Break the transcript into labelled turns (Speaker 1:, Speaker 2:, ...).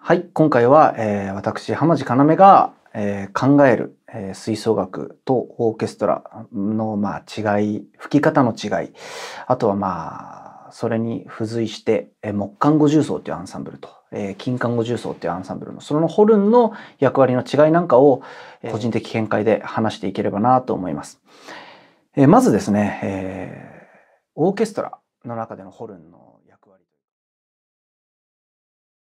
Speaker 1: はい、今回は、えー、私、浜地要が、えー、考える、
Speaker 2: えー、吹奏楽とオーケストラの、まあ、違い、吹き方の違い、あとはまあ、それに付随して、えー、木管五重奏というアンサンブルと、えー、金管五重奏というアンサンブルの、そのホルンの役割の違いなんかを、えー、個人的見解で話していければなと思います。えー、まずですね、えー、
Speaker 3: オーケストラの中でのホルンの